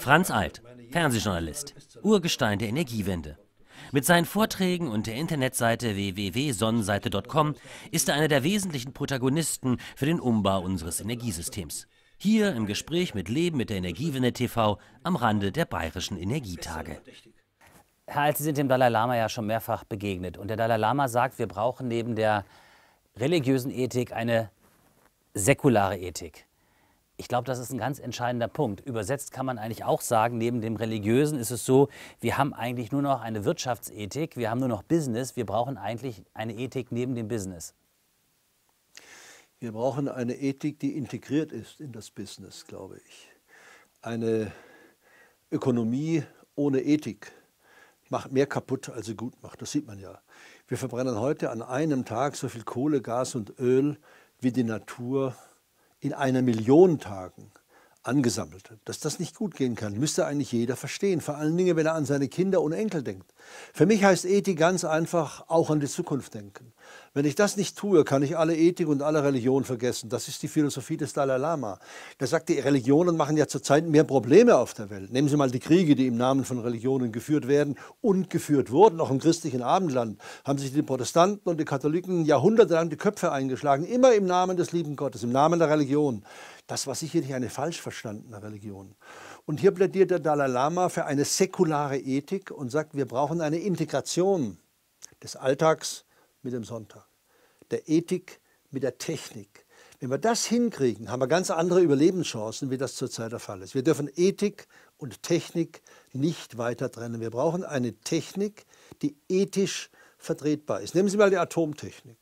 Franz Alt, Fernsehjournalist, Urgestein der Energiewende. Mit seinen Vorträgen und der Internetseite www.sonnenseite.com ist er einer der wesentlichen Protagonisten für den Umbau unseres Energiesystems. Hier im Gespräch mit Leben mit der Energiewende TV am Rande der Bayerischen Energietage. Herr Alt, Sie sind dem Dalai Lama ja schon mehrfach begegnet. Und der Dalai Lama sagt, wir brauchen neben der religiösen Ethik eine säkulare Ethik. Ich glaube, das ist ein ganz entscheidender Punkt. Übersetzt kann man eigentlich auch sagen, neben dem Religiösen ist es so, wir haben eigentlich nur noch eine Wirtschaftsethik, wir haben nur noch Business, wir brauchen eigentlich eine Ethik neben dem Business. Wir brauchen eine Ethik, die integriert ist in das Business, glaube ich. Eine Ökonomie ohne Ethik macht mehr kaputt, als sie gut macht. Das sieht man ja. Wir verbrennen heute an einem Tag so viel Kohle, Gas und Öl wie die Natur in einer Million Tagen angesammelt. Dass das nicht gut gehen kann, müsste eigentlich jeder verstehen, vor allen Dingen, wenn er an seine Kinder und Enkel denkt. Für mich heißt Ethik ganz einfach auch an die Zukunft denken. Wenn ich das nicht tue, kann ich alle Ethik und alle Religion vergessen. Das ist die Philosophie des Dalai Lama. Der sagt, die Religionen machen ja zurzeit mehr Probleme auf der Welt. Nehmen Sie mal die Kriege, die im Namen von Religionen geführt werden und geführt wurden. Auch im christlichen Abendland haben sich die Protestanten und die Katholiken jahrhundertelang die Köpfe eingeschlagen. Immer im Namen des lieben Gottes, im Namen der Religion. Das war sicherlich eine falsch verstandene Religion. Und hier plädiert der Dalai Lama für eine säkulare Ethik und sagt, wir brauchen eine Integration des Alltags mit dem Sonntag, der Ethik mit der Technik. Wenn wir das hinkriegen, haben wir ganz andere Überlebenschancen, wie das zurzeit der Fall ist. Wir dürfen Ethik und Technik nicht weiter trennen. Wir brauchen eine Technik, die ethisch vertretbar ist. Nehmen Sie mal die Atomtechnik.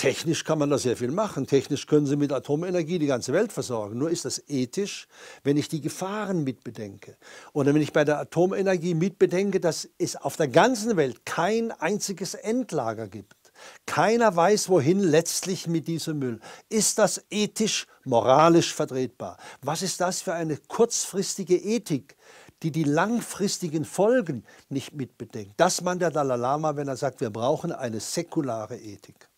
Technisch kann man da sehr viel machen. Technisch können Sie mit Atomenergie die ganze Welt versorgen. Nur ist das ethisch, wenn ich die Gefahren mitbedenke. Oder wenn ich bei der Atomenergie mitbedenke, dass es auf der ganzen Welt kein einziges Endlager gibt. Keiner weiß, wohin letztlich mit diesem Müll. Ist das ethisch, moralisch vertretbar? Was ist das für eine kurzfristige Ethik, die die langfristigen Folgen nicht mitbedenkt? Das meint der Dalai Lama, wenn er sagt, wir brauchen eine säkulare Ethik.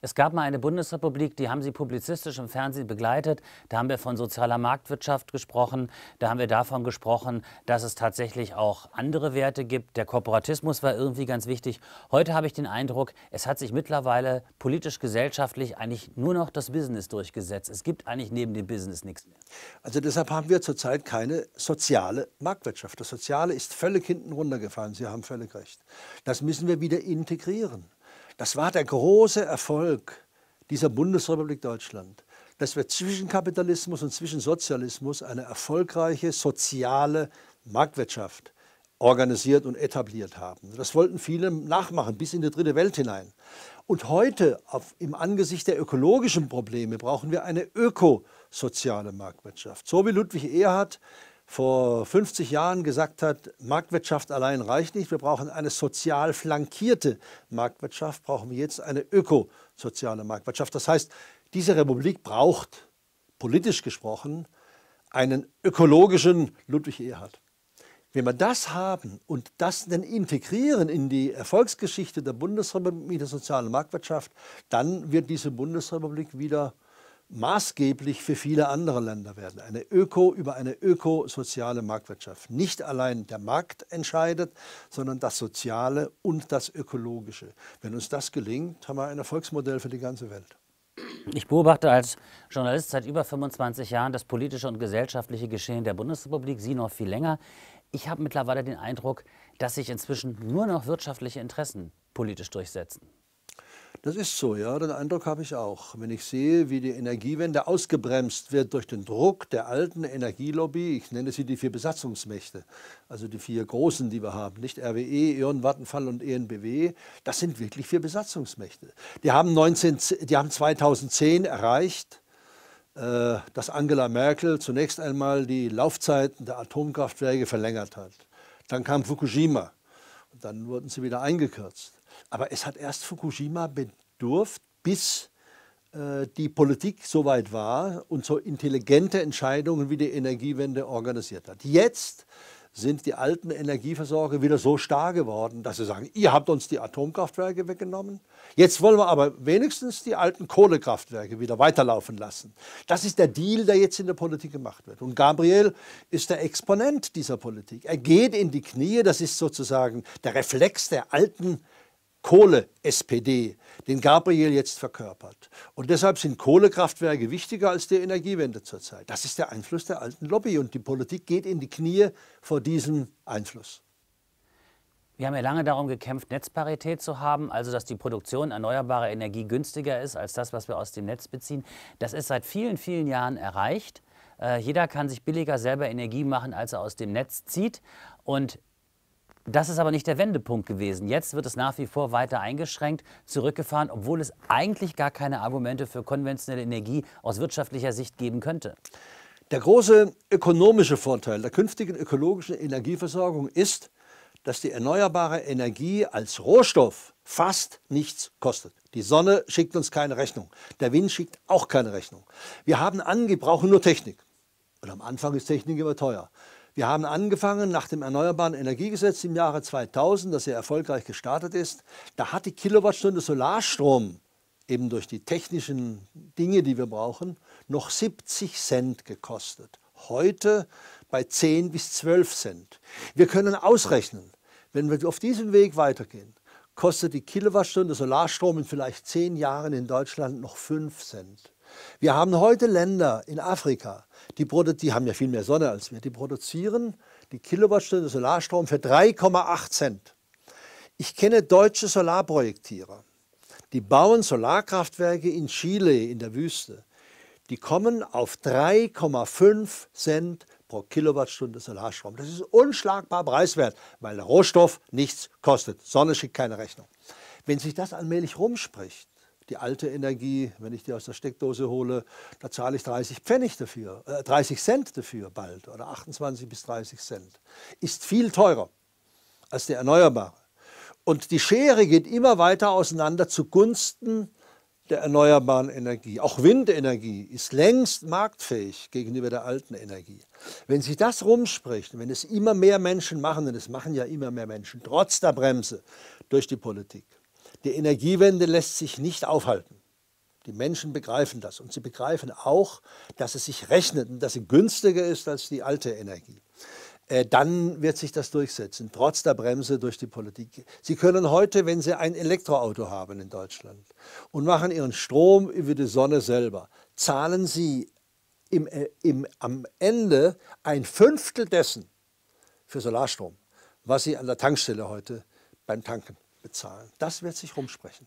Es gab mal eine Bundesrepublik, die haben Sie publizistisch im Fernsehen begleitet. Da haben wir von sozialer Marktwirtschaft gesprochen. Da haben wir davon gesprochen, dass es tatsächlich auch andere Werte gibt. Der Korporatismus war irgendwie ganz wichtig. Heute habe ich den Eindruck, es hat sich mittlerweile politisch-gesellschaftlich eigentlich nur noch das Business durchgesetzt. Es gibt eigentlich neben dem Business nichts mehr. Also deshalb haben wir zurzeit keine soziale Marktwirtschaft. Das Soziale ist völlig hinten runtergefallen. Sie haben völlig recht. Das müssen wir wieder integrieren. Das war der große Erfolg dieser Bundesrepublik Deutschland, dass wir zwischen Kapitalismus und zwischen Sozialismus eine erfolgreiche soziale Marktwirtschaft organisiert und etabliert haben. Das wollten viele nachmachen, bis in die dritte Welt hinein. Und heute, auf, im Angesicht der ökologischen Probleme, brauchen wir eine ökosoziale Marktwirtschaft. So wie Ludwig Erhard vor 50 Jahren gesagt hat, Marktwirtschaft allein reicht nicht, wir brauchen eine sozial flankierte Marktwirtschaft, brauchen wir jetzt eine ökosoziale Marktwirtschaft. Das heißt, diese Republik braucht, politisch gesprochen, einen ökologischen Ludwig Erhard. Wenn wir das haben und das dann integrieren in die Erfolgsgeschichte der Bundesrepublik mit der sozialen Marktwirtschaft, dann wird diese Bundesrepublik wieder maßgeblich für viele andere Länder werden. Eine Öko über eine ökosoziale Marktwirtschaft. Nicht allein der Markt entscheidet, sondern das Soziale und das Ökologische. Wenn uns das gelingt, haben wir ein Erfolgsmodell für die ganze Welt. Ich beobachte als Journalist seit über 25 Jahren das politische und gesellschaftliche Geschehen der Bundesrepublik, Sie noch viel länger. Ich habe mittlerweile den Eindruck, dass sich inzwischen nur noch wirtschaftliche Interessen politisch durchsetzen. Das ist so, ja. Den Eindruck habe ich auch. Wenn ich sehe, wie die Energiewende ausgebremst wird durch den Druck der alten Energielobby, ich nenne sie die vier Besatzungsmächte, also die vier großen, die wir haben, nicht RWE, E.ON, Vattenfall und ENBW, das sind wirklich vier Besatzungsmächte. Die haben, 19, die haben 2010 erreicht, äh, dass Angela Merkel zunächst einmal die Laufzeiten der Atomkraftwerke verlängert hat. Dann kam Fukushima und dann wurden sie wieder eingekürzt. Aber es hat erst Fukushima bedurft, bis äh, die Politik so weit war und so intelligente Entscheidungen wie die Energiewende organisiert hat. Jetzt sind die alten Energieversorger wieder so starr geworden, dass sie sagen, ihr habt uns die Atomkraftwerke weggenommen, jetzt wollen wir aber wenigstens die alten Kohlekraftwerke wieder weiterlaufen lassen. Das ist der Deal, der jetzt in der Politik gemacht wird. Und Gabriel ist der Exponent dieser Politik. Er geht in die Knie, das ist sozusagen der Reflex der alten Kohle-SPD, den Gabriel jetzt verkörpert. Und deshalb sind Kohlekraftwerke wichtiger als die Energiewende zurzeit. Das ist der Einfluss der alten Lobby und die Politik geht in die Knie vor diesem Einfluss. Wir haben ja lange darum gekämpft, Netzparität zu haben, also dass die Produktion erneuerbarer Energie günstiger ist als das, was wir aus dem Netz beziehen. Das ist seit vielen, vielen Jahren erreicht. Äh, jeder kann sich billiger selber Energie machen, als er aus dem Netz zieht. Und das ist aber nicht der Wendepunkt gewesen. Jetzt wird es nach wie vor weiter eingeschränkt, zurückgefahren, obwohl es eigentlich gar keine Argumente für konventionelle Energie aus wirtschaftlicher Sicht geben könnte. Der große ökonomische Vorteil der künftigen ökologischen Energieversorgung ist, dass die erneuerbare Energie als Rohstoff fast nichts kostet. Die Sonne schickt uns keine Rechnung. Der Wind schickt auch keine Rechnung. Wir haben an, nur Technik. Und am Anfang ist Technik immer teuer. Wir haben angefangen nach dem Erneuerbaren Energiegesetz im Jahre 2000, das sehr erfolgreich gestartet ist. Da hat die Kilowattstunde Solarstrom eben durch die technischen Dinge, die wir brauchen, noch 70 Cent gekostet. Heute bei 10 bis 12 Cent. Wir können ausrechnen, wenn wir auf diesem Weg weitergehen, kostet die Kilowattstunde Solarstrom in vielleicht 10 Jahren in Deutschland noch 5 Cent. Wir haben heute Länder in Afrika, die, die haben ja viel mehr Sonne als wir, die produzieren die Kilowattstunde Solarstrom für 3,8 Cent. Ich kenne deutsche Solarprojektierer, die bauen Solarkraftwerke in Chile in der Wüste. Die kommen auf 3,5 Cent pro Kilowattstunde Solarstrom. Das ist unschlagbar preiswert, weil der Rohstoff nichts kostet. Sonne schickt keine Rechnung. Wenn sich das allmählich rumspricht, die alte Energie, wenn ich die aus der Steckdose hole, da zahle ich 30 Pfennig dafür, äh, 30 Cent dafür bald oder 28 bis 30 Cent. Ist viel teurer als der Erneuerbare. Und die Schere geht immer weiter auseinander zugunsten der erneuerbaren Energie. Auch Windenergie ist längst marktfähig gegenüber der alten Energie. Wenn sich das rumspricht, wenn es immer mehr Menschen machen, und es machen ja immer mehr Menschen, trotz der Bremse durch die Politik, die Energiewende lässt sich nicht aufhalten. Die Menschen begreifen das und sie begreifen auch, dass es sich rechnet und dass sie günstiger ist als die alte Energie. Äh, dann wird sich das durchsetzen, trotz der Bremse durch die Politik. Sie können heute, wenn Sie ein Elektroauto haben in Deutschland und machen Ihren Strom über die Sonne selber, zahlen Sie im, äh, im, am Ende ein Fünftel dessen für Solarstrom, was Sie an der Tankstelle heute beim Tanken bezahlen. Das wird sich rumsprechen.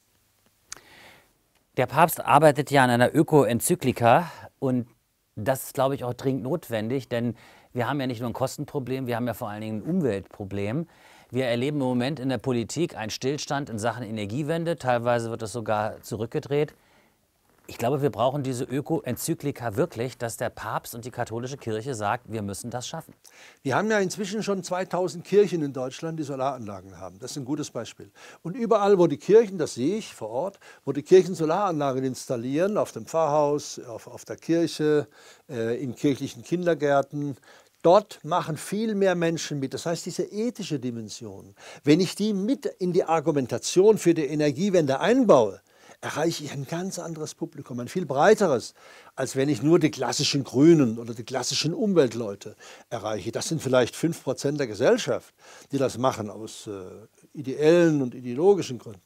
Der Papst arbeitet ja an einer Öko-Enzyklika und das ist, glaube ich, auch dringend notwendig, denn wir haben ja nicht nur ein Kostenproblem, wir haben ja vor allen Dingen ein Umweltproblem. Wir erleben im Moment in der Politik einen Stillstand in Sachen Energiewende, teilweise wird das sogar zurückgedreht. Ich glaube, wir brauchen diese Öko-Enzyklika wirklich, dass der Papst und die katholische Kirche sagt, wir müssen das schaffen. Wir haben ja inzwischen schon 2000 Kirchen in Deutschland, die Solaranlagen haben. Das ist ein gutes Beispiel. Und überall, wo die Kirchen, das sehe ich vor Ort, wo die Kirchen Solaranlagen installieren, auf dem Pfarrhaus, auf, auf der Kirche, äh, in kirchlichen Kindergärten, Dort machen viel mehr Menschen mit. Das heißt, diese ethische Dimension, wenn ich die mit in die Argumentation für die Energiewende einbaue, erreiche ich ein ganz anderes Publikum, ein viel breiteres, als wenn ich nur die klassischen Grünen oder die klassischen Umweltleute erreiche. Das sind vielleicht 5% der Gesellschaft, die das machen aus äh, ideellen und ideologischen Gründen.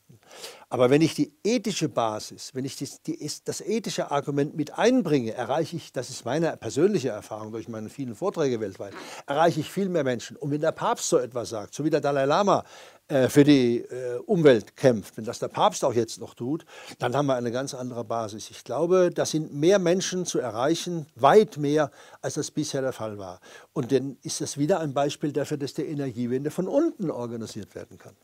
Aber wenn ich die ethische Basis, wenn ich die, die, das ethische Argument mit einbringe, erreiche ich, das ist meine persönliche Erfahrung durch meine vielen Vorträge weltweit, erreiche ich viel mehr Menschen. Und wenn der Papst so etwas sagt, so wie der Dalai Lama äh, für die äh, Umwelt kämpft, wenn das der Papst auch jetzt noch tut, dann haben wir eine ganz andere Basis. Ich glaube, da sind mehr Menschen zu erreichen, weit mehr, als das bisher der Fall war. Und dann ist das wieder ein Beispiel dafür, dass die Energiewende von unten organisiert werden kann.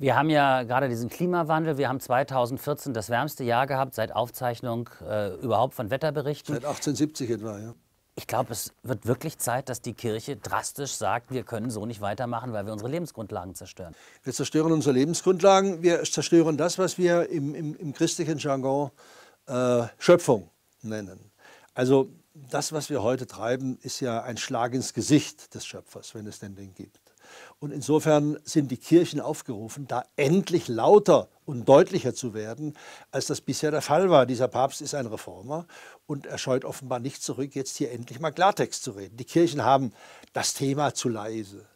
Wir haben ja gerade diesen Klimawandel. Wir haben 2014 das wärmste Jahr gehabt seit Aufzeichnung äh, überhaupt von Wetterberichten. Seit 1870 etwa, ja. Ich glaube, es wird wirklich Zeit, dass die Kirche drastisch sagt, wir können so nicht weitermachen, weil wir unsere Lebensgrundlagen zerstören. Wir zerstören unsere Lebensgrundlagen, wir zerstören das, was wir im, im, im christlichen Jargon äh, Schöpfung nennen. Also das, was wir heute treiben, ist ja ein Schlag ins Gesicht des Schöpfers, wenn es denn den gibt. Und insofern sind die Kirchen aufgerufen, da endlich lauter und deutlicher zu werden, als das bisher der Fall war. Dieser Papst ist ein Reformer und er scheut offenbar nicht zurück, jetzt hier endlich mal Klartext zu reden. Die Kirchen haben das Thema zu leise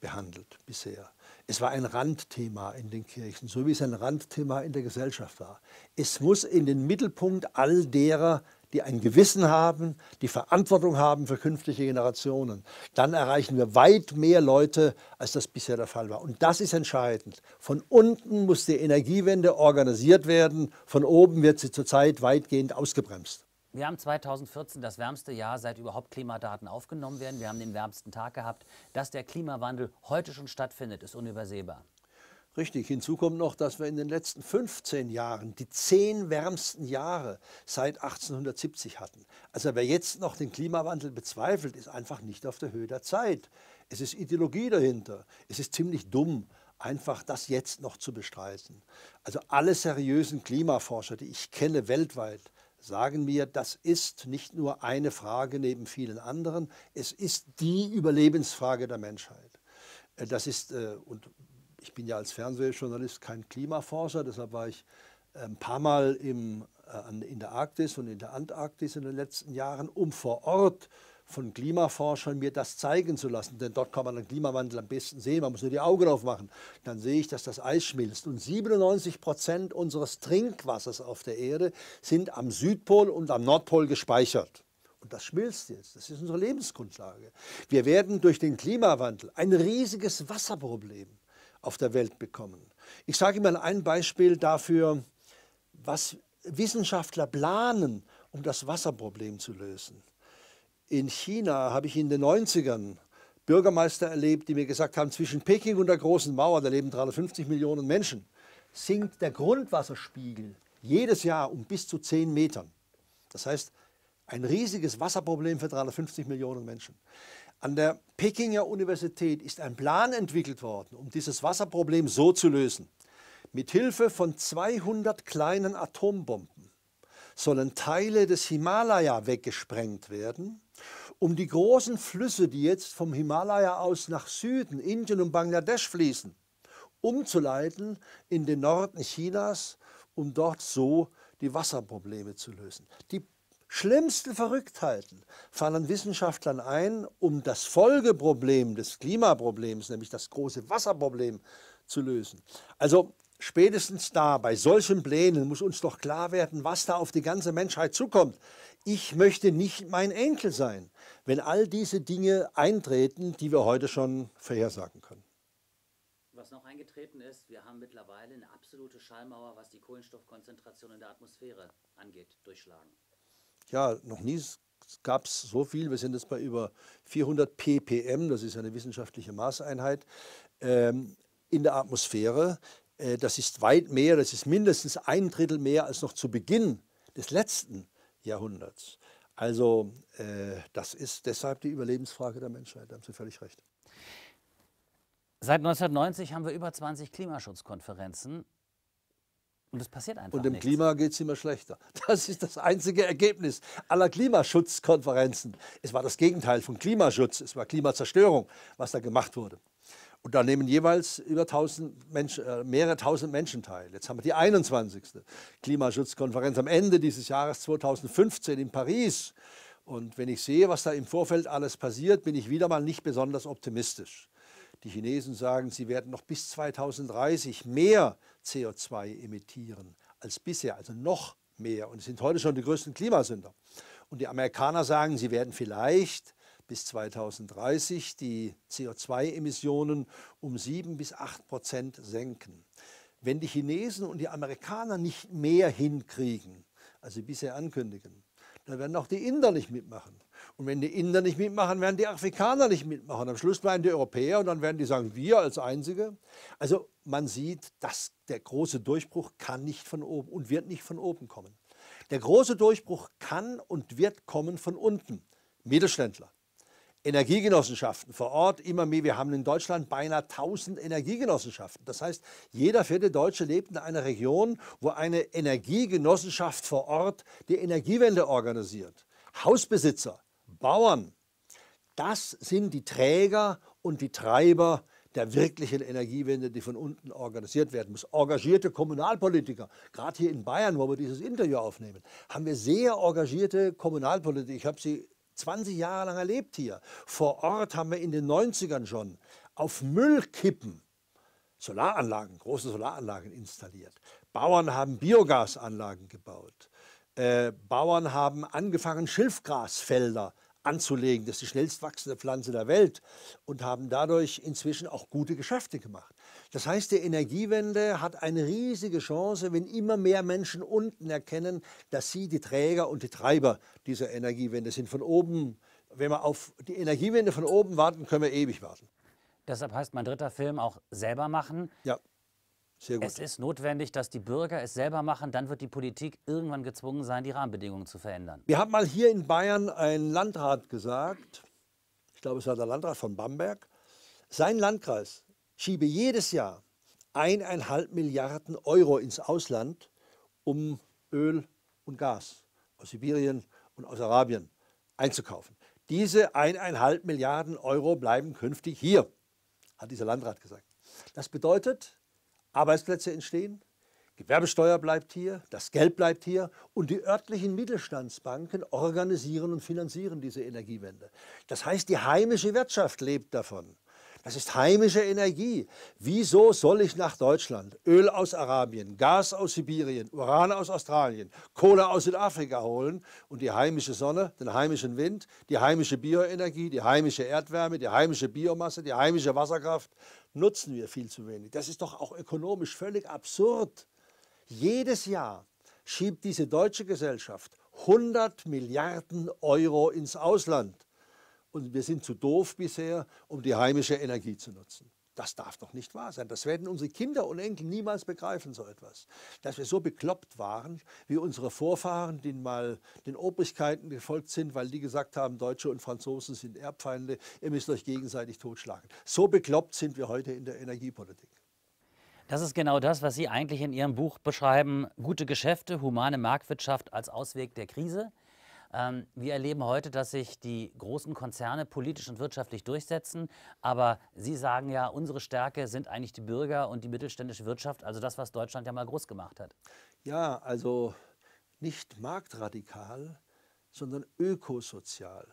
behandelt bisher. Es war ein Randthema in den Kirchen, so wie es ein Randthema in der Gesellschaft war. Es muss in den Mittelpunkt all derer die ein Gewissen haben, die Verantwortung haben für künftige Generationen, dann erreichen wir weit mehr Leute, als das bisher der Fall war. Und das ist entscheidend. Von unten muss die Energiewende organisiert werden, von oben wird sie zurzeit weitgehend ausgebremst. Wir haben 2014 das wärmste Jahr, seit überhaupt Klimadaten aufgenommen werden. Wir haben den wärmsten Tag gehabt. Dass der Klimawandel heute schon stattfindet, ist unübersehbar. Richtig, hinzu kommt noch, dass wir in den letzten 15 Jahren die zehn wärmsten Jahre seit 1870 hatten. Also wer jetzt noch den Klimawandel bezweifelt, ist einfach nicht auf der Höhe der Zeit. Es ist Ideologie dahinter. Es ist ziemlich dumm, einfach das jetzt noch zu bestreiten. Also alle seriösen Klimaforscher, die ich kenne weltweit, sagen mir, das ist nicht nur eine Frage neben vielen anderen, es ist die Überlebensfrage der Menschheit. Äh, das ist, äh, und ich bin ja als Fernsehjournalist kein Klimaforscher, deshalb war ich ein ähm, paar Mal im, äh, in der Arktis und in der Antarktis in den letzten Jahren, um vor Ort von Klimaforschern mir das zeigen zu lassen. Denn dort kann man den Klimawandel am besten sehen. Man muss nur die Augen aufmachen. Dann sehe ich, dass das Eis schmilzt. Und 97 Prozent unseres Trinkwassers auf der Erde sind am Südpol und am Nordpol gespeichert. Und das schmilzt jetzt. Das ist unsere Lebensgrundlage. Wir werden durch den Klimawandel ein riesiges Wasserproblem auf der Welt bekommen. Ich sage Ihnen mal ein Beispiel dafür, was Wissenschaftler planen, um das Wasserproblem zu lösen. In China habe ich in den 90ern Bürgermeister erlebt, die mir gesagt haben, zwischen Peking und der großen Mauer, da leben 350 Millionen Menschen, sinkt der Grundwasserspiegel jedes Jahr um bis zu 10 Metern. Das heißt, ein riesiges Wasserproblem für 350 Millionen Menschen. An der Pekinger Universität ist ein Plan entwickelt worden, um dieses Wasserproblem so zu lösen. Mit Hilfe von 200 kleinen Atombomben sollen Teile des Himalaya weggesprengt werden, um die großen Flüsse, die jetzt vom Himalaya aus nach Süden, Indien und Bangladesch fließen, umzuleiten in den Norden Chinas, um dort so die Wasserprobleme zu lösen. Die schlimmsten Verrücktheiten fallen Wissenschaftlern ein, um das Folgeproblem des Klimaproblems, nämlich das große Wasserproblem, zu lösen. Also spätestens da, bei solchen Plänen, muss uns doch klar werden, was da auf die ganze Menschheit zukommt. Ich möchte nicht mein Enkel sein, wenn all diese Dinge eintreten, die wir heute schon vorhersagen können. Was noch eingetreten ist, wir haben mittlerweile eine absolute Schallmauer, was die Kohlenstoffkonzentration in der Atmosphäre angeht, durchschlagen ja, noch nie gab es so viel. Wir sind jetzt bei über 400 ppm, das ist eine wissenschaftliche Maßeinheit, ähm, in der Atmosphäre. Äh, das ist weit mehr, das ist mindestens ein Drittel mehr als noch zu Beginn des letzten Jahrhunderts. Also äh, das ist deshalb die Überlebensfrage der Menschheit, da haben Sie völlig recht. Seit 1990 haben wir über 20 Klimaschutzkonferenzen. Und das passiert einfach. Und dem nichts. Klima geht es immer schlechter. Das ist das einzige Ergebnis aller Klimaschutzkonferenzen. Es war das Gegenteil von Klimaschutz, es war Klimazerstörung, was da gemacht wurde. Und da nehmen jeweils über tausend Menschen, äh, mehrere tausend Menschen teil. Jetzt haben wir die 21. Klimaschutzkonferenz am Ende dieses Jahres 2015 in Paris. Und wenn ich sehe, was da im Vorfeld alles passiert, bin ich wieder mal nicht besonders optimistisch. Die Chinesen sagen, sie werden noch bis 2030 mehr CO2 emittieren als bisher, also noch mehr und sind heute schon die größten Klimasünder. Und die Amerikaner sagen, sie werden vielleicht bis 2030 die CO2-Emissionen um 7 bis 8 Prozent senken. Wenn die Chinesen und die Amerikaner nicht mehr hinkriegen, als sie bisher ankündigen, dann werden auch die Inder nicht mitmachen. Und wenn die Inder nicht mitmachen, werden die Afrikaner nicht mitmachen. Am Schluss bleiben die Europäer und dann werden die sagen, wir als Einzige. Also man sieht, dass der große Durchbruch kann nicht von oben und wird nicht von oben kommen. Der große Durchbruch kann und wird kommen von unten. Mittelständler. Energiegenossenschaften vor Ort immer mehr. Wir haben in Deutschland beinahe 1000 Energiegenossenschaften. Das heißt, jeder vierte Deutsche lebt in einer Region, wo eine Energiegenossenschaft vor Ort die Energiewende organisiert. Hausbesitzer, Bauern, das sind die Träger und die Treiber der wirklichen Energiewende, die von unten organisiert werden muss. Engagierte Kommunalpolitiker, gerade hier in Bayern, wo wir dieses Interview aufnehmen, haben wir sehr engagierte Kommunalpolitiker. Ich habe sie 20 Jahre lang erlebt hier. Vor Ort haben wir in den 90ern schon auf Müllkippen Solaranlagen, große Solaranlagen installiert. Bauern haben Biogasanlagen gebaut. Äh, Bauern haben angefangen, Schilfgrasfelder anzulegen. Das ist die schnellst wachsende Pflanze der Welt und haben dadurch inzwischen auch gute Geschäfte gemacht. Das heißt, die Energiewende hat eine riesige Chance, wenn immer mehr Menschen unten erkennen, dass sie die Träger und die Treiber dieser Energiewende sind. Von oben, wenn wir auf die Energiewende von oben warten, können wir ewig warten. Deshalb heißt mein dritter Film auch selber machen. Ja. Es ist notwendig, dass die Bürger es selber machen. Dann wird die Politik irgendwann gezwungen sein, die Rahmenbedingungen zu verändern. Wir haben mal hier in Bayern ein Landrat gesagt, ich glaube, es war der Landrat von Bamberg, sein Landkreis schiebe jedes Jahr eineinhalb Milliarden Euro ins Ausland, um Öl und Gas aus Sibirien und aus Arabien einzukaufen. Diese eineinhalb Milliarden Euro bleiben künftig hier, hat dieser Landrat gesagt. Das bedeutet, Arbeitsplätze entstehen, Gewerbesteuer bleibt hier, das Geld bleibt hier und die örtlichen Mittelstandsbanken organisieren und finanzieren diese Energiewende. Das heißt, die heimische Wirtschaft lebt davon. Das ist heimische Energie. Wieso soll ich nach Deutschland Öl aus Arabien, Gas aus Sibirien, Uran aus Australien, Kohle aus Südafrika holen und die heimische Sonne, den heimischen Wind, die heimische Bioenergie, die heimische Erdwärme, die heimische Biomasse, die heimische Wasserkraft nutzen wir viel zu wenig. Das ist doch auch ökonomisch völlig absurd. Jedes Jahr schiebt diese deutsche Gesellschaft 100 Milliarden Euro ins Ausland und wir sind zu doof bisher, um die heimische Energie zu nutzen. Das darf doch nicht wahr sein. Das werden unsere Kinder und Enkel niemals begreifen, so etwas. Dass wir so bekloppt waren, wie unsere Vorfahren, die mal den Obrigkeiten gefolgt sind, weil die gesagt haben, Deutsche und Franzosen sind Erbfeinde, ihr müsst euch gegenseitig totschlagen. So bekloppt sind wir heute in der Energiepolitik. Das ist genau das, was Sie eigentlich in Ihrem Buch beschreiben. Gute Geschäfte, humane Marktwirtschaft als Ausweg der Krise. Ähm, wir erleben heute, dass sich die großen Konzerne politisch und wirtschaftlich durchsetzen. Aber Sie sagen ja, unsere Stärke sind eigentlich die Bürger und die mittelständische Wirtschaft, also das, was Deutschland ja mal groß gemacht hat. Ja, also nicht marktradikal, sondern ökosozial.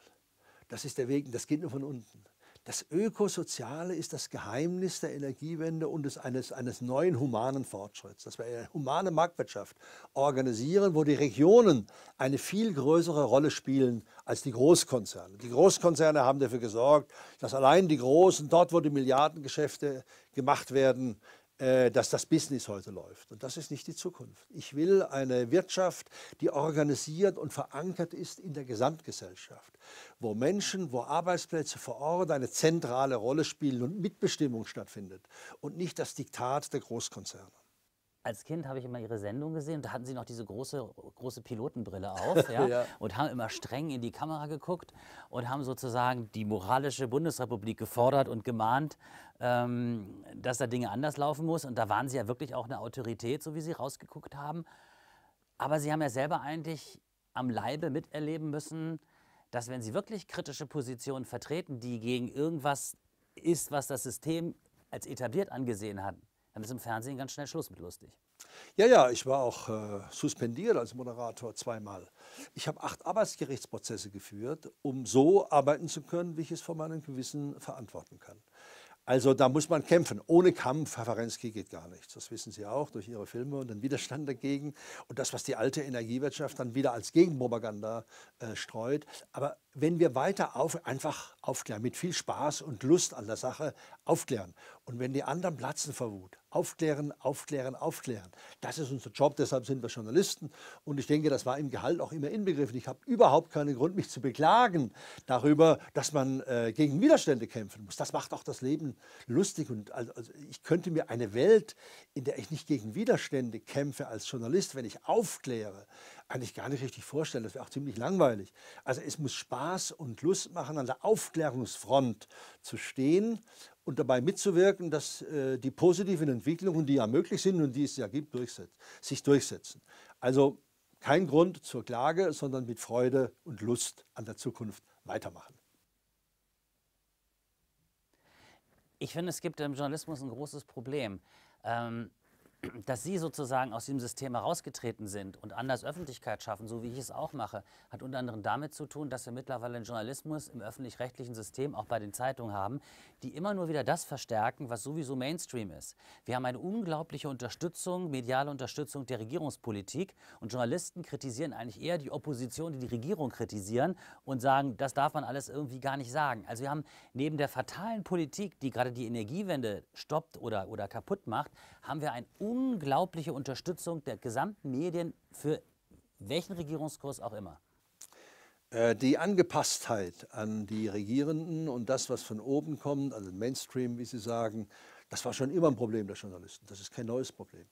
Das ist der Weg, das geht nur von unten. Das Ökosoziale ist das Geheimnis der Energiewende und des, eines, eines neuen humanen Fortschritts, dass wir eine humane Marktwirtschaft organisieren, wo die Regionen eine viel größere Rolle spielen als die Großkonzerne. Die Großkonzerne haben dafür gesorgt, dass allein die Großen, dort wo die Milliardengeschäfte gemacht werden, äh, dass das Business heute läuft. Und das ist nicht die Zukunft. Ich will eine Wirtschaft, die organisiert und verankert ist in der Gesamtgesellschaft, wo Menschen, wo Arbeitsplätze vor Ort eine zentrale Rolle spielen und Mitbestimmung stattfindet und nicht das Diktat der Großkonzerne als Kind habe ich immer ihre Sendung gesehen und da hatten sie noch diese große, große Pilotenbrille auf ja, ja. und haben immer streng in die Kamera geguckt und haben sozusagen die moralische Bundesrepublik gefordert und gemahnt, ähm, dass da Dinge anders laufen muss. Und da waren sie ja wirklich auch eine Autorität, so wie sie rausgeguckt haben. Aber sie haben ja selber eigentlich am Leibe miterleben müssen, dass wenn sie wirklich kritische Positionen vertreten, die gegen irgendwas ist, was das System als etabliert angesehen hat, dann ist im Fernsehen ganz schnell Schluss mit lustig. Ja, ja, ich war auch äh, suspendiert als Moderator zweimal. Ich habe acht Arbeitsgerichtsprozesse geführt, um so arbeiten zu können, wie ich es vor meinem Gewissen verantworten kann. Also da muss man kämpfen. Ohne Kampf, Herr Ferenski, geht gar nichts. Das wissen Sie auch durch Ihre Filme und den Widerstand dagegen und das, was die alte Energiewirtschaft dann wieder als Gegenpropaganda äh, streut. Aber wenn wir weiter auf, einfach aufklären, mit viel Spaß und Lust an der Sache aufklären. Und wenn die anderen platzen vor Wut, aufklären, aufklären, aufklären. Das ist unser Job, deshalb sind wir Journalisten. Und ich denke, das war im Gehalt auch immer inbegriffen. Ich habe überhaupt keinen Grund, mich zu beklagen darüber, dass man äh, gegen Widerstände kämpfen muss. Das macht auch das Leben lustig. Und also, also ich könnte mir eine Welt, in der ich nicht gegen Widerstände kämpfe als Journalist, wenn ich aufkläre, eigentlich gar nicht richtig vorstellen. Das wäre auch ziemlich langweilig. Also es muss Spaß und Lust machen, an der Aufklärungsfront zu stehen und dabei mitzuwirken, dass äh, die positiven Entwicklungen, die ja möglich sind und die es ja gibt, durchsetz sich durchsetzen. Also kein Grund zur Klage, sondern mit Freude und Lust an der Zukunft weitermachen. Ich finde, es gibt im Journalismus ein großes Problem. Ähm dass Sie sozusagen aus dem System herausgetreten sind und anders Öffentlichkeit schaffen, so wie ich es auch mache, hat unter anderem damit zu tun, dass wir mittlerweile einen Journalismus im öffentlich-rechtlichen System, auch bei den Zeitungen haben, die immer nur wieder das verstärken, was sowieso Mainstream ist. Wir haben eine unglaubliche Unterstützung, mediale Unterstützung der Regierungspolitik und Journalisten kritisieren eigentlich eher die Opposition, die die Regierung kritisieren und sagen, das darf man alles irgendwie gar nicht sagen. Also wir haben neben der fatalen Politik, die gerade die Energiewende stoppt oder, oder kaputt macht, haben wir ein unglaubliche Unterstützung der gesamten Medien für welchen Regierungskurs auch immer? Äh, die Angepasstheit an die Regierenden und das, was von oben kommt, also Mainstream, wie Sie sagen, das war schon immer ein Problem der Journalisten. Das ist kein neues Problem.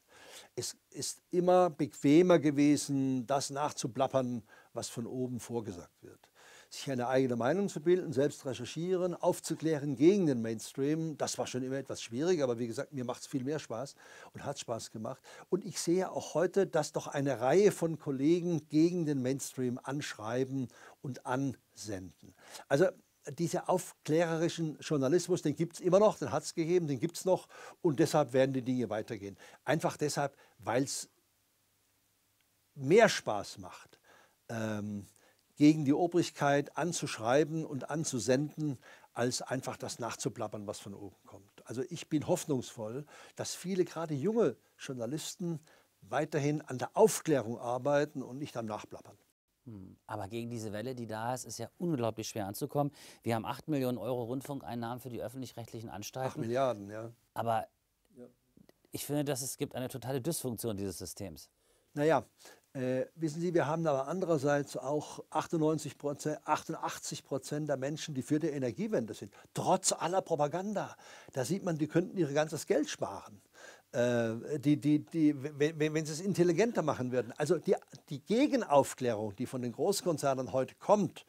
Es ist immer bequemer gewesen, das nachzuplappern, was von oben vorgesagt wird sich eine eigene Meinung zu bilden, selbst recherchieren, aufzuklären gegen den Mainstream, das war schon immer etwas schwierig, aber wie gesagt, mir macht es viel mehr Spaß und hat Spaß gemacht. Und ich sehe auch heute, dass doch eine Reihe von Kollegen gegen den Mainstream anschreiben und ansenden. Also dieser aufklärerischen Journalismus, den gibt es immer noch, den hat es gegeben, den gibt es noch und deshalb werden die Dinge weitergehen. Einfach deshalb, weil es mehr Spaß macht. Ähm, gegen die Obrigkeit anzuschreiben und anzusenden, als einfach das nachzuplappern, was von oben kommt. Also ich bin hoffnungsvoll, dass viele, gerade junge Journalisten, weiterhin an der Aufklärung arbeiten und nicht am Nachplappern. Hm. Aber gegen diese Welle, die da ist, ist ja unglaublich schwer anzukommen. Wir haben 8 Millionen Euro Rundfunkeinnahmen für die öffentlich-rechtlichen Anstalten. 8 Milliarden, ja. Aber ich finde, dass es gibt eine totale Dysfunktion dieses Systems. Naja, äh, wissen Sie, wir haben aber andererseits auch 98 Prozent, 88 Prozent der Menschen, die für die Energiewende sind, trotz aller Propaganda. Da sieht man, die könnten ihr ganzes Geld sparen, äh, die, die, die, wenn, wenn sie es intelligenter machen würden. Also die, die Gegenaufklärung, die von den Großkonzernen heute kommt,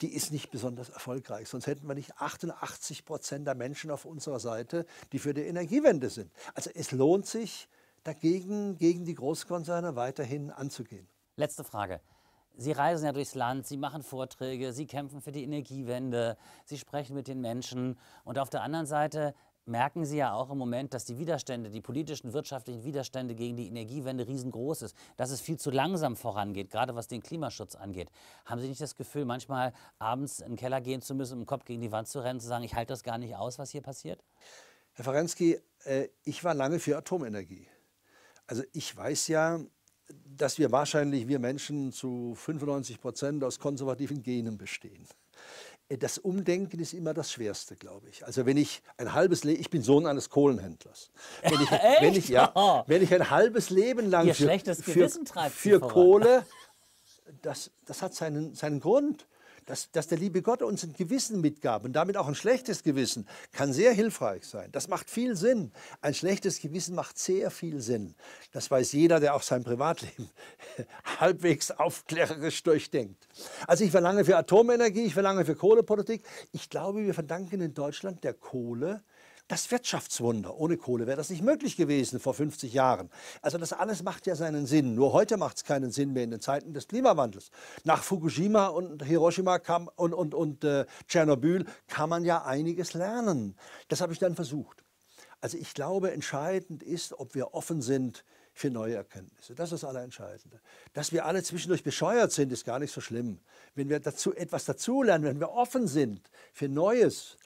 die ist nicht besonders erfolgreich. Sonst hätten wir nicht 88 Prozent der Menschen auf unserer Seite, die für die Energiewende sind. Also es lohnt sich, dagegen, gegen die Großkonzerne weiterhin anzugehen. Letzte Frage. Sie reisen ja durchs Land, Sie machen Vorträge, Sie kämpfen für die Energiewende, Sie sprechen mit den Menschen. Und auf der anderen Seite merken Sie ja auch im Moment, dass die Widerstände, die politischen, wirtschaftlichen Widerstände gegen die Energiewende riesengroß ist, dass es viel zu langsam vorangeht, gerade was den Klimaschutz angeht. Haben Sie nicht das Gefühl, manchmal abends in den Keller gehen zu müssen, im Kopf gegen die Wand zu rennen, zu sagen, ich halte das gar nicht aus, was hier passiert? Herr Ferenski, äh, ich war lange für Atomenergie. Also ich weiß ja, dass wir wahrscheinlich, wir Menschen, zu 95 Prozent aus konservativen Genen bestehen. Äh, das Umdenken ist immer das Schwerste, glaube ich. Also wenn ich ein halbes Leben, ich bin Sohn eines Kohlenhändlers. Wenn ich, wenn ich, ja, oh. wenn ich ein halbes Leben lang Ihr für, für, für Kohle, das, das hat seinen, seinen Grund dass, dass der liebe Gott uns ein Gewissen mitgab und damit auch ein schlechtes Gewissen, kann sehr hilfreich sein. Das macht viel Sinn. Ein schlechtes Gewissen macht sehr viel Sinn. Das weiß jeder, der auch sein Privatleben halbwegs aufklärerisch durchdenkt. Also ich verlange für Atomenergie, ich verlange für Kohlepolitik. Ich glaube, wir verdanken in Deutschland der Kohle das Wirtschaftswunder. Ohne Kohle wäre das nicht möglich gewesen vor 50 Jahren. Also das alles macht ja seinen Sinn. Nur heute macht es keinen Sinn mehr in den Zeiten des Klimawandels. Nach Fukushima und Hiroshima kam, und, und, und äh, Tschernobyl kann man ja einiges lernen. Das habe ich dann versucht. Also ich glaube, entscheidend ist, ob wir offen sind für neue Erkenntnisse. Das ist das Allerentscheidende. Dass wir alle zwischendurch bescheuert sind, ist gar nicht so schlimm. Wenn wir dazu etwas dazulernen, wenn wir offen sind für Neues,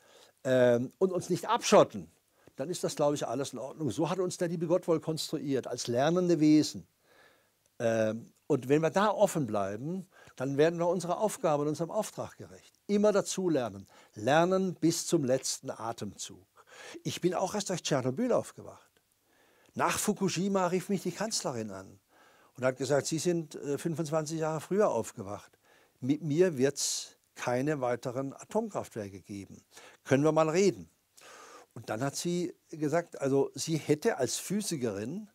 ähm, und uns nicht abschotten, dann ist das, glaube ich, alles in Ordnung. So hat uns der liebe Gott wohl konstruiert, als lernende Wesen. Ähm, und wenn wir da offen bleiben, dann werden wir unserer Aufgabe und unserem Auftrag gerecht. Immer dazulernen. Lernen bis zum letzten Atemzug. Ich bin auch erst durch Tschernobyl aufgewacht. Nach Fukushima rief mich die Kanzlerin an und hat gesagt, Sie sind 25 äh, Jahre früher aufgewacht. Mit mir wird es keine weiteren Atomkraftwerke geben. Können wir mal reden. Und dann hat sie gesagt, also sie hätte als Physikerin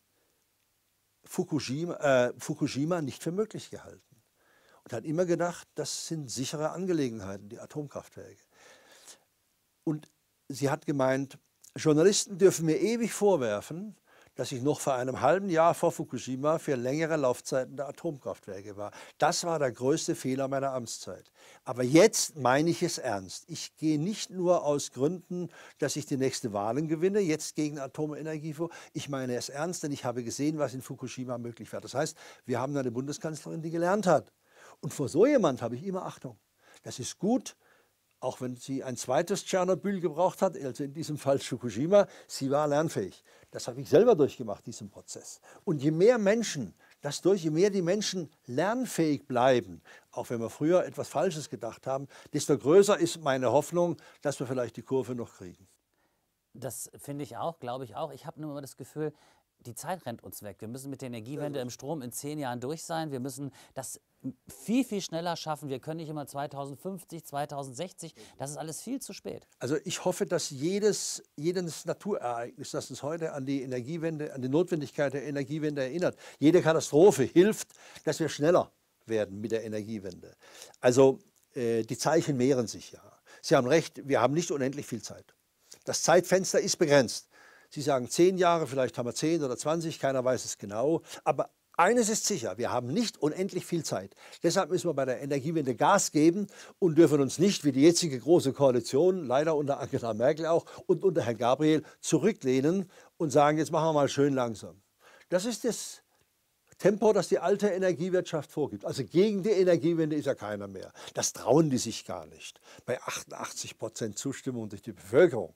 Fukushima, äh, Fukushima nicht für möglich gehalten. Und hat immer gedacht, das sind sichere Angelegenheiten, die Atomkraftwerke. Und sie hat gemeint, Journalisten dürfen mir ewig vorwerfen, dass ich noch vor einem halben Jahr vor Fukushima für längere Laufzeiten der Atomkraftwerke war. Das war der größte Fehler meiner Amtszeit. Aber jetzt meine ich es ernst. Ich gehe nicht nur aus Gründen, dass ich die nächste Wahlen gewinne, jetzt gegen Atomenergie vor. Ich meine es ernst, denn ich habe gesehen, was in Fukushima möglich war. Das heißt, wir haben eine Bundeskanzlerin, die gelernt hat. Und vor so jemand habe ich immer Achtung. Das ist gut, auch wenn sie ein zweites Tschernobyl gebraucht hat, also in diesem Fall Fukushima, sie war lernfähig. Das habe ich selber durchgemacht, diesen Prozess. Und je mehr Menschen das durch, je mehr die Menschen lernfähig bleiben, auch wenn wir früher etwas Falsches gedacht haben, desto größer ist meine Hoffnung, dass wir vielleicht die Kurve noch kriegen. Das finde ich auch, glaube ich auch. Ich habe nur immer das Gefühl, die Zeit rennt uns weg. Wir müssen mit der Energiewende also im Strom in zehn Jahren durch sein. Wir müssen das viel, viel schneller schaffen. Wir können nicht immer 2050, 2060. Das ist alles viel zu spät. Also ich hoffe, dass jedes, jedes Naturereignis, das uns heute an die Energiewende, an die Notwendigkeit der Energiewende erinnert, jede Katastrophe hilft, dass wir schneller werden mit der Energiewende. Also äh, die Zeichen mehren sich ja. Sie haben recht, wir haben nicht unendlich viel Zeit. Das Zeitfenster ist begrenzt. Sie sagen zehn Jahre, vielleicht haben wir zehn oder zwanzig, keiner weiß es genau. Aber eines ist sicher, wir haben nicht unendlich viel Zeit. Deshalb müssen wir bei der Energiewende Gas geben und dürfen uns nicht, wie die jetzige Große Koalition, leider unter Angela Merkel auch und unter Herrn Gabriel, zurücklehnen und sagen, jetzt machen wir mal schön langsam. Das ist das Tempo, das die alte Energiewirtschaft vorgibt. Also gegen die Energiewende ist ja keiner mehr. Das trauen die sich gar nicht. Bei 88 Prozent Zustimmung durch die Bevölkerung.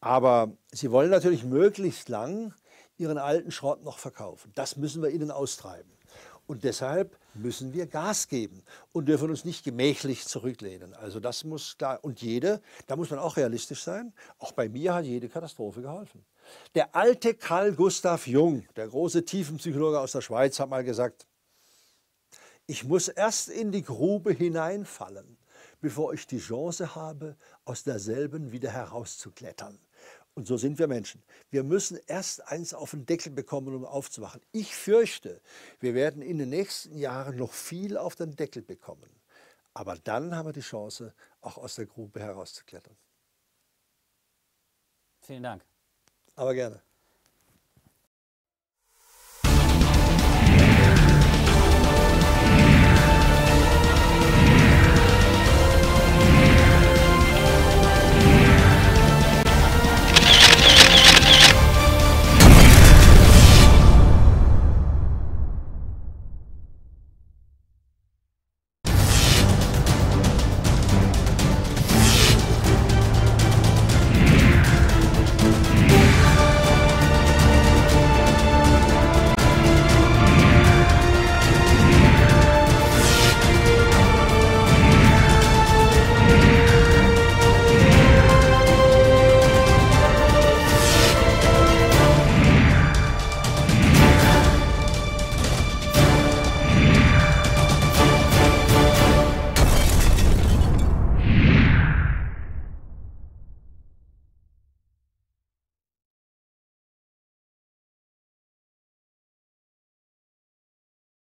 Aber sie wollen natürlich möglichst lang ihren alten Schrott noch verkaufen. Das müssen wir ihnen austreiben. Und deshalb müssen wir Gas geben und dürfen uns nicht gemächlich zurücklehnen. Also das muss klar, und jede, da muss man auch realistisch sein, auch bei mir hat jede Katastrophe geholfen. Der alte Karl Gustav Jung, der große Tiefenpsychologe aus der Schweiz, hat mal gesagt, ich muss erst in die Grube hineinfallen, bevor ich die Chance habe, aus derselben wieder herauszuklettern. Und so sind wir Menschen. Wir müssen erst eins auf den Deckel bekommen, um aufzuwachen. Ich fürchte, wir werden in den nächsten Jahren noch viel auf den Deckel bekommen. Aber dann haben wir die Chance, auch aus der Grube herauszuklettern. Vielen Dank. Aber gerne.